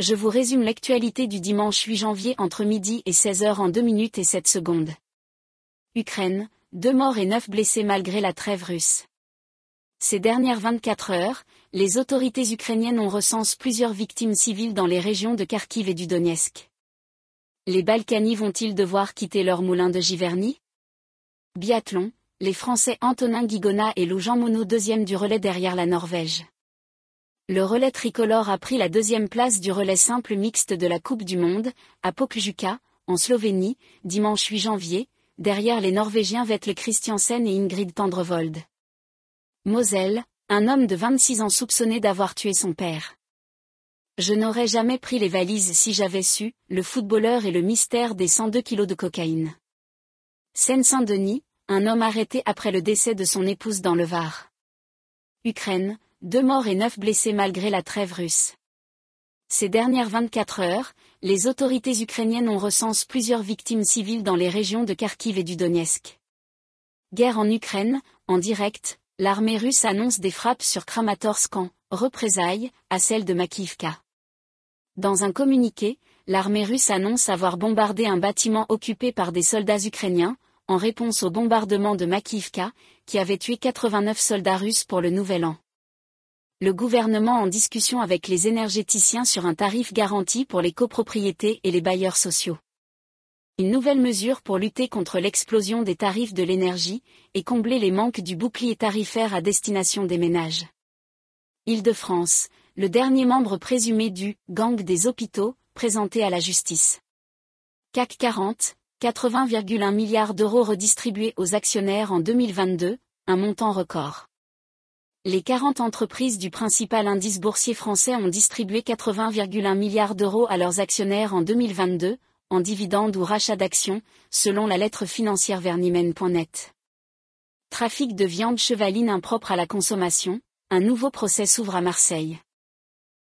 je vous résume l'actualité du dimanche 8 janvier entre midi et 16h en 2 minutes et 7 secondes. Ukraine, 2 morts et 9 blessés malgré la trêve russe. Ces dernières 24 heures, les autorités ukrainiennes ont recensé plusieurs victimes civiles dans les régions de Kharkiv et du Donetsk. Les Balkanis vont-ils devoir quitter leur moulin de Giverny Biathlon, les Français Antonin Guigona et Lou Jean Monod deuxième du relais derrière la Norvège le relais tricolore a pris la deuxième place du relais simple mixte de la Coupe du Monde, à Pokljuka, en Slovénie, dimanche 8 janvier, derrière les Norvégiens Vettel Christiansen et Ingrid Tendrevold. Moselle, un homme de 26 ans soupçonné d'avoir tué son père. Je n'aurais jamais pris les valises si j'avais su, le footballeur et le mystère des 102 kilos de cocaïne. Seine-Saint-Denis, un homme arrêté après le décès de son épouse dans le Var. Ukraine, deux morts et neuf blessés malgré la trêve russe. Ces dernières 24 heures, les autorités ukrainiennes ont recensé plusieurs victimes civiles dans les régions de Kharkiv et du Donetsk. Guerre en Ukraine, en direct, l'armée russe annonce des frappes sur Kramatorsk en représailles à celle de Makivka. Dans un communiqué, l'armée russe annonce avoir bombardé un bâtiment occupé par des soldats ukrainiens, en réponse au bombardement de Makivka, qui avait tué 89 soldats russes pour le Nouvel An le gouvernement en discussion avec les énergéticiens sur un tarif garanti pour les copropriétés et les bailleurs sociaux. Une nouvelle mesure pour lutter contre l'explosion des tarifs de l'énergie et combler les manques du bouclier tarifaire à destination des ménages. Île-de-France, le dernier membre présumé du gang des hôpitaux, présenté à la justice. CAC 40, 80,1 milliards d'euros redistribués aux actionnaires en 2022, un montant record les 40 entreprises du principal indice boursier français ont distribué 80,1 milliards d'euros à leurs actionnaires en 2022, en dividendes ou rachats d'actions, selon la lettre financière vernimen.net. Trafic de viande chevaline impropre à la consommation, un nouveau procès s'ouvre à Marseille.